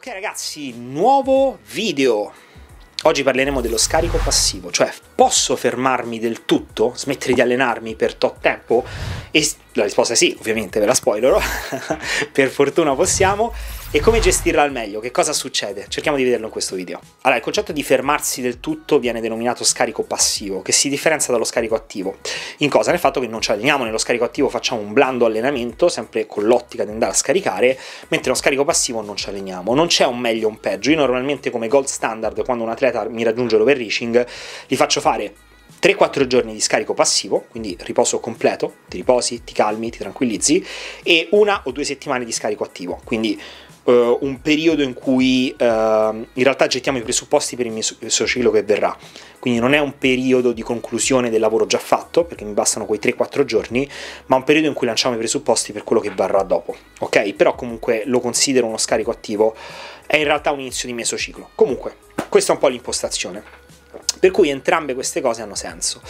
Ok ragazzi, nuovo video! Oggi parleremo dello scarico passivo, cioè posso fermarmi del tutto, smettere di allenarmi per tot tempo? E la risposta è sì, ovviamente ve la spoilerò, per fortuna possiamo, e come gestirla al meglio? Che cosa succede? Cerchiamo di vederlo in questo video. Allora, il concetto di fermarsi del tutto viene denominato scarico passivo, che si differenzia dallo scarico attivo. In cosa? Nel fatto che non ci alleniamo nello scarico attivo, facciamo un blando allenamento, sempre con l'ottica di andare a scaricare, mentre nello scarico passivo non ci alleniamo. Non c'è un meglio o un peggio. Io normalmente come gold standard, quando un atleta mi raggiunge l'overreaching, gli faccio fare 3-4 giorni di scarico passivo, quindi riposo completo, ti riposi, ti calmi, ti tranquillizzi, e una o due settimane di scarico attivo, quindi uh, un periodo in cui uh, in realtà gettiamo i presupposti per il mio ciclo che verrà. Quindi non è un periodo di conclusione del lavoro già fatto, perché mi bastano quei 3-4 giorni, ma un periodo in cui lanciamo i presupposti per quello che varrà dopo. Ok? Però comunque lo considero uno scarico attivo, è in realtà un inizio di mesociclo. Comunque, questa è un po' l'impostazione. Per cui entrambe queste cose hanno senso.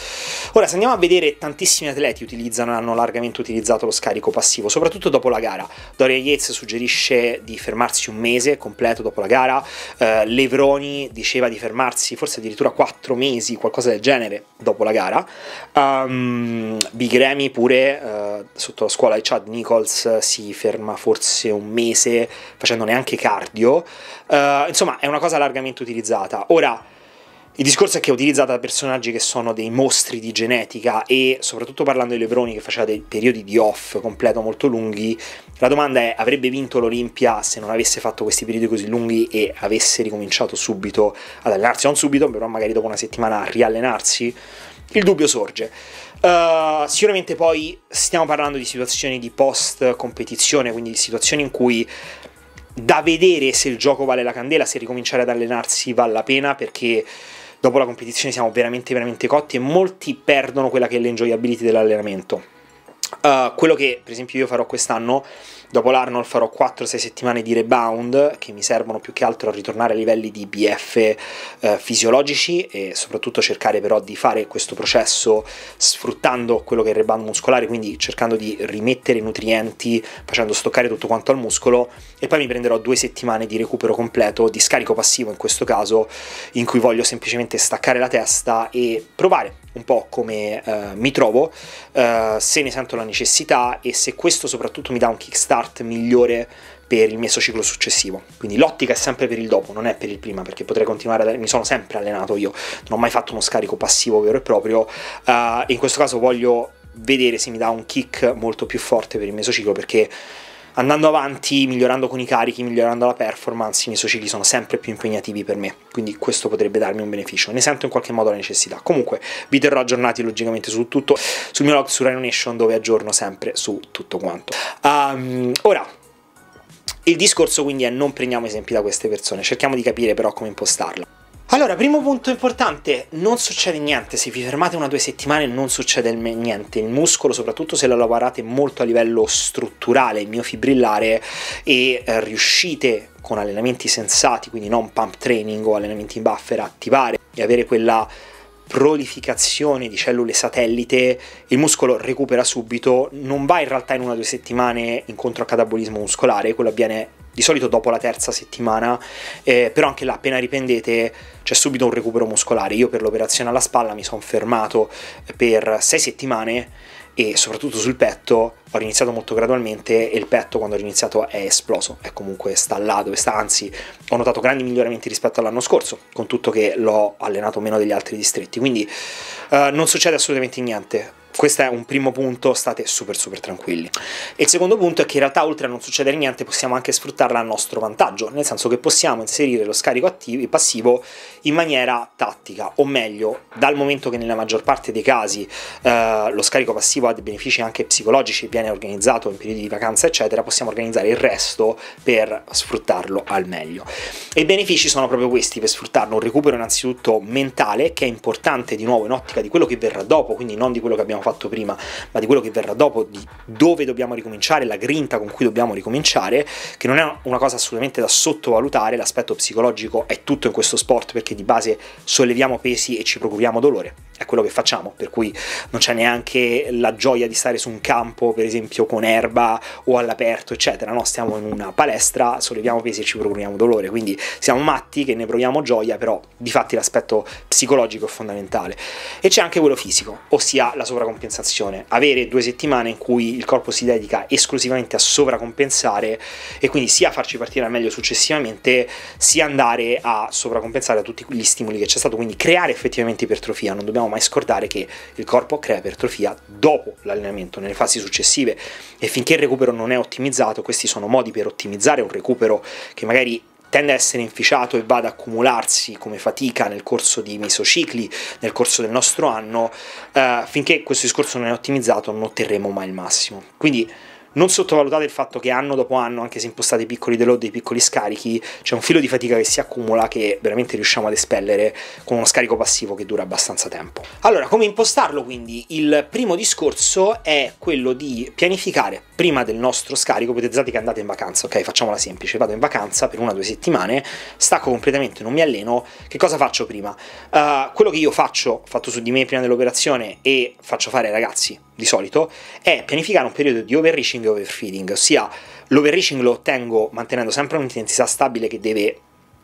Ora, se andiamo a vedere, tantissimi atleti utilizzano e hanno largamente utilizzato lo scarico passivo, soprattutto dopo la gara. Dorian Yates suggerisce di fermarsi un mese completo dopo la gara, uh, Levroni diceva di fermarsi forse addirittura 4 mesi, qualcosa del genere, dopo la gara. Um, Big Remy pure, uh, sotto la scuola di Chad Nichols, si ferma forse un mese facendo neanche cardio. Uh, insomma, è una cosa largamente utilizzata. Ora, il discorso è che è utilizzata da personaggi che sono dei mostri di genetica e soprattutto parlando di Lebroni che faceva dei periodi di off completo molto lunghi, la domanda è avrebbe vinto l'Olimpia se non avesse fatto questi periodi così lunghi e avesse ricominciato subito ad allenarsi, non subito, però magari dopo una settimana a riallenarsi? Il dubbio sorge. Uh, sicuramente poi stiamo parlando di situazioni di post competizione, quindi di situazioni in cui da vedere se il gioco vale la candela, se ricominciare ad allenarsi vale la pena perché dopo la competizione siamo veramente veramente cotti e molti perdono quella che è l'enjoyability dell'allenamento. Uh, quello che per esempio io farò quest'anno Dopo l'Arnold farò 4-6 settimane di rebound che mi servono più che altro a ritornare a livelli di BF eh, fisiologici e soprattutto cercare però di fare questo processo sfruttando quello che è il rebound muscolare, quindi cercando di rimettere nutrienti, facendo stoccare tutto quanto al muscolo e poi mi prenderò due settimane di recupero completo, di scarico passivo in questo caso, in cui voglio semplicemente staccare la testa e provare un po' come uh, mi trovo, uh, se ne sento la necessità e se questo soprattutto mi dà un kickstart migliore per il mesociclo successivo. Quindi l'ottica è sempre per il dopo, non è per il prima, perché potrei continuare, ad... mi sono sempre allenato io, non ho mai fatto uno scarico passivo vero e proprio, uh, in questo caso voglio vedere se mi dà un kick molto più forte per il mesociclo perché andando avanti, migliorando con i carichi, migliorando la performance, i miei socili sono sempre più impegnativi per me, quindi questo potrebbe darmi un beneficio, ne sento in qualche modo la necessità. Comunque vi terrò aggiornati logicamente su tutto, sul mio log su Rhino Nation dove aggiorno sempre su tutto quanto. Um, ora, il discorso quindi è non prendiamo esempi da queste persone, cerchiamo di capire però come impostarla. Allora, primo punto importante, non succede niente, se vi fermate una o due settimane non succede niente, il muscolo soprattutto se lo lavorate molto a livello strutturale, miofibrillare e eh, riuscite con allenamenti sensati, quindi non pump training o allenamenti in buffer, a attivare e avere quella prolificazione di cellule satellite, il muscolo recupera subito, non va in realtà in una o due settimane incontro a catabolismo muscolare, quello avviene di solito dopo la terza settimana, eh, però anche là appena riprendete c'è subito un recupero muscolare. Io per l'operazione alla spalla mi sono fermato per sei settimane e soprattutto sul petto ho riniziato molto gradualmente e il petto quando ho iniziato è esploso, è comunque sta là dove sta, anzi ho notato grandi miglioramenti rispetto all'anno scorso, con tutto che l'ho allenato meno degli altri distretti, quindi eh, non succede assolutamente niente questo è un primo punto, state super super tranquilli. il secondo punto è che in realtà oltre a non succedere niente possiamo anche sfruttarla a nostro vantaggio, nel senso che possiamo inserire lo scarico attivo, passivo in maniera tattica, o meglio, dal momento che nella maggior parte dei casi eh, lo scarico passivo ha dei benefici anche psicologici, viene organizzato in periodi di vacanza eccetera, possiamo organizzare il resto per sfruttarlo al meglio. E i benefici sono proprio questi per sfruttarlo, un recupero innanzitutto mentale che è importante di nuovo in ottica di quello che verrà dopo, quindi non di quello che abbiamo fatto fatto prima, ma di quello che verrà dopo, di dove dobbiamo ricominciare, la grinta con cui dobbiamo ricominciare, che non è una cosa assolutamente da sottovalutare, l'aspetto psicologico è tutto in questo sport perché di base solleviamo pesi e ci procuriamo dolore è quello che facciamo, per cui non c'è neanche la gioia di stare su un campo, per esempio con erba o all'aperto, eccetera, no, stiamo in una palestra, solleviamo pesi e ci procuriamo dolore, quindi siamo matti che ne proviamo gioia, però di fatti l'aspetto psicologico è fondamentale. E c'è anche quello fisico, ossia la sovracompensazione, avere due settimane in cui il corpo si dedica esclusivamente a sovracompensare e quindi sia farci partire al meglio successivamente, sia andare a sovracompensare a tutti gli stimoli che c'è stato, quindi creare effettivamente ipertrofia, non dobbiamo mai scordare che il corpo crea ipertrofia dopo l'allenamento, nelle fasi successive e finché il recupero non è ottimizzato, questi sono modi per ottimizzare un recupero che magari tende a essere inficiato e va ad accumularsi come fatica nel corso di mesocicli, nel corso del nostro anno, eh, finché questo discorso non è ottimizzato non otterremo mai il massimo. Quindi non sottovalutate il fatto che anno dopo anno, anche se impostate piccoli download, dei piccoli scarichi, c'è un filo di fatica che si accumula che veramente riusciamo ad espellere con uno scarico passivo che dura abbastanza tempo. Allora, come impostarlo quindi? Il primo discorso è quello di pianificare prima del nostro scarico, ipotizzate che andate in vacanza, ok? Facciamola semplice, vado in vacanza per una o due settimane, stacco completamente, non mi alleno, che cosa faccio prima? Uh, quello che io faccio, fatto su di me prima dell'operazione e faccio fare ai ragazzi di solito, è pianificare un periodo di overreaching overreaching e overfeeding, ossia l'overreaching lo ottengo mantenendo sempre un'intensità stabile che deve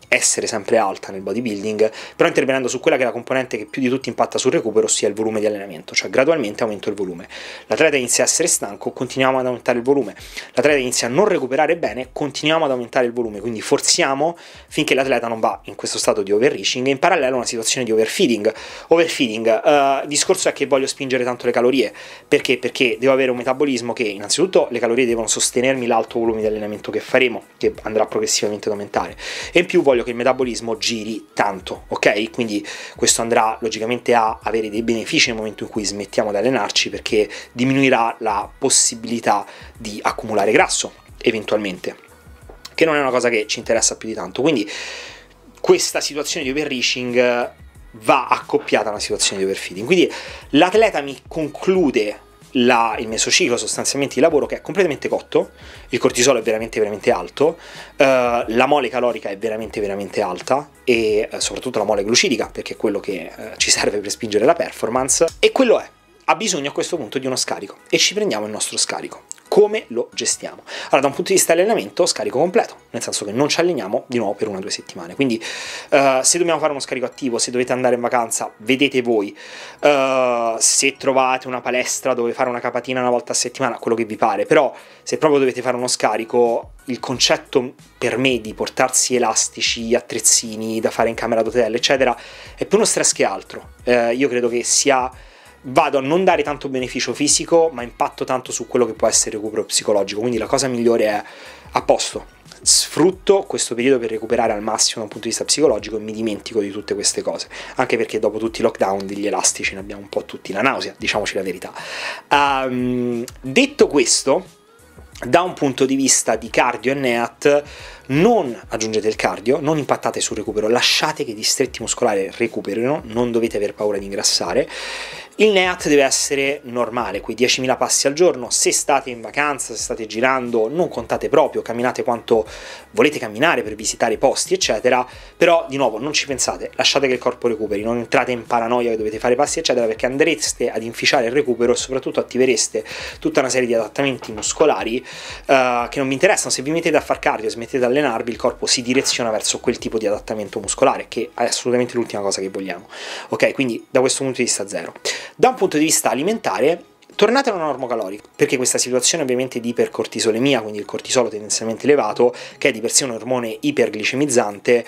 essere sempre alta nel bodybuilding, però intervenendo su quella che è la componente che più di tutti impatta sul recupero, ossia il volume di allenamento, cioè gradualmente aumento il volume. L'atleta inizia a essere stanco, continuiamo ad aumentare il volume. L'atleta inizia a non recuperare bene, continuiamo ad aumentare il volume, quindi forziamo finché l'atleta non va in questo stato di overreaching e in parallelo una situazione di overfeeding. Overfeeding, uh, discorso è che voglio spingere tanto le calorie, perché? Perché devo avere un metabolismo che innanzitutto le calorie devono sostenermi l'alto volume di allenamento che faremo, che andrà progressivamente ad aumentare, e in più voglio voglio che il metabolismo giri tanto, ok? Quindi questo andrà logicamente a avere dei benefici nel momento in cui smettiamo di allenarci perché diminuirà la possibilità di accumulare grasso eventualmente, che non è una cosa che ci interessa più di tanto. Quindi questa situazione di overreaching va accoppiata a una situazione di overfeeding. Quindi l'atleta mi conclude la, il mesociclo sostanzialmente di lavoro che è completamente cotto, il cortisolo è veramente veramente alto, eh, la mole calorica è veramente veramente alta e eh, soprattutto la mole glucidica perché è quello che eh, ci serve per spingere la performance e quello è, ha bisogno a questo punto di uno scarico e ci prendiamo il nostro scarico come lo gestiamo. Allora, da un punto di vista allenamento, scarico completo, nel senso che non ci alleniamo di nuovo per una o due settimane. Quindi, uh, se dobbiamo fare uno scarico attivo, se dovete andare in vacanza, vedete voi. Uh, se trovate una palestra dove fare una capatina una volta a settimana, quello che vi pare, però se proprio dovete fare uno scarico, il concetto per me di portarsi elastici, attrezzini da fare in camera d'hotel, eccetera, è più uno stress che altro. Uh, io credo che sia vado a non dare tanto beneficio fisico, ma impatto tanto su quello che può essere il recupero psicologico. Quindi la cosa migliore è a posto. Sfrutto questo periodo per recuperare al massimo dal punto di vista psicologico e mi dimentico di tutte queste cose. Anche perché dopo tutti i lockdown degli elastici ne abbiamo un po' tutti la nausea, diciamoci la verità. Um, detto questo, da un punto di vista di cardio e NEAT non aggiungete il cardio, non impattate sul recupero, lasciate che i distretti muscolari recuperino, non dovete aver paura di ingrassare. Il NEAT deve essere normale, quei 10.000 passi al giorno, se state in vacanza, se state girando, non contate proprio, camminate quanto volete camminare per visitare i posti, eccetera, però di nuovo non ci pensate, lasciate che il corpo recuperi, non entrate in paranoia che dovete fare passi, eccetera, perché andreste ad inficiare il recupero e soprattutto attivereste tutta una serie di adattamenti muscolari uh, che non vi interessano, se vi mettete a far cardio, smettete a allenarvi il corpo si direziona verso quel tipo di adattamento muscolare che è assolutamente l'ultima cosa che vogliamo. Ok, quindi da questo punto di vista zero. Da un punto di vista alimentare Tornate alla una norma calorica, perché questa situazione ovviamente di ipercortisolemia, quindi il cortisolo tendenzialmente elevato, che è di per sé un ormone iperglicemizzante,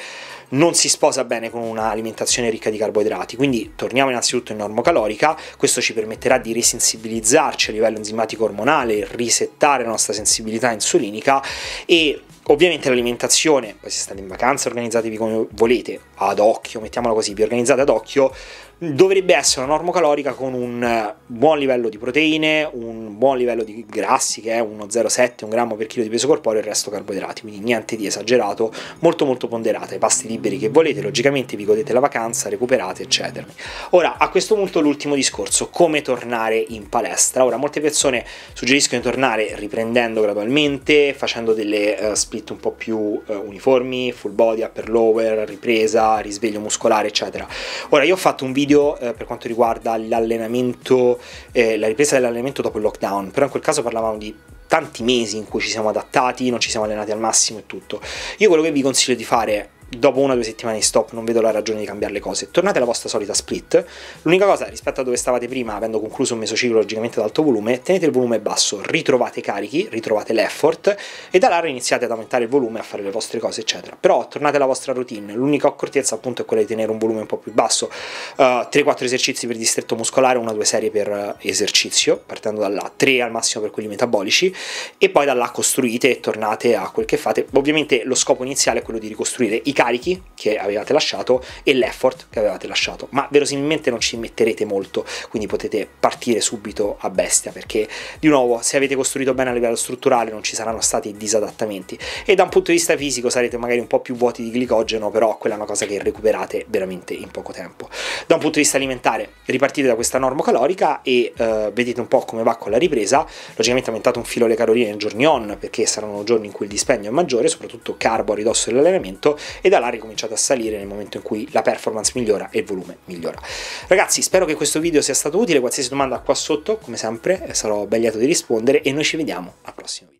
non si sposa bene con un'alimentazione ricca di carboidrati. Quindi torniamo innanzitutto in norma calorica, questo ci permetterà di risensibilizzarci a livello enzimatico ormonale, risettare la nostra sensibilità insulinica e Ovviamente l'alimentazione, poi se state in vacanza organizzatevi come volete, ad occhio, mettiamola così, vi organizzate ad occhio, dovrebbe essere una norma calorica con un eh, buon livello di proteine, un buon livello di grassi che è 1,07 1 grammo per chilo di peso corporeo e il resto carboidrati, quindi niente di esagerato, molto molto ponderata, i pasti liberi che volete, logicamente vi godete la vacanza, recuperate eccetera. Ora a questo punto l'ultimo discorso, come tornare in palestra? Ora molte persone suggeriscono di tornare riprendendo gradualmente, facendo delle uh, split un po' più uh, uniformi, full body, upper lower, ripresa, risveglio muscolare eccetera. Ora io ho fatto un video video eh, per quanto riguarda l'allenamento, eh, la ripresa dell'allenamento dopo il lockdown, però in quel caso parlavamo di tanti mesi in cui ci siamo adattati, non ci siamo allenati al massimo e tutto. Io quello che vi consiglio di fare dopo una o due settimane di stop non vedo la ragione di cambiare le cose. Tornate alla vostra solita split. L'unica cosa rispetto a dove stavate prima, avendo concluso un mesociclo logicamente ad alto volume, tenete il volume basso, ritrovate i carichi, ritrovate l'effort e da là iniziate ad aumentare il volume, a fare le vostre cose, eccetera. Però tornate alla vostra routine. L'unica accortezza appunto è quella di tenere un volume un po' più basso. Uh, eh, 3-4 esercizi per distretto muscolare, una o due serie per eh, esercizio, partendo da là, 3 al massimo per quelli metabolici e poi da là costruite e tornate a quel che fate. Ovviamente lo scopo iniziale è quello di ricostruire i carichi che avevate lasciato e l'effort che avevate lasciato, ma verosimilmente non ci metterete molto, quindi potete partire subito a bestia perché di nuovo se avete costruito bene a livello strutturale non ci saranno stati disadattamenti e da un punto di vista fisico sarete magari un po' più vuoti di glicogeno, però quella è una cosa che recuperate veramente in poco tempo. Da un punto di vista alimentare ripartite da questa norma calorica e eh, vedete un po' come va con la ripresa, logicamente aumentate un filo le calorie nei giorni on perché saranno giorni in cui il dispendio è maggiore, soprattutto carbo a ridosso dell'allenamento e da là ricominciate a salire nel momento in cui la performance migliora e il volume migliora. Ragazzi, spero che questo video sia stato utile, qualsiasi domanda qua sotto, come sempre, eh, sarò ben lieto di rispondere e noi ci vediamo al prossimo video.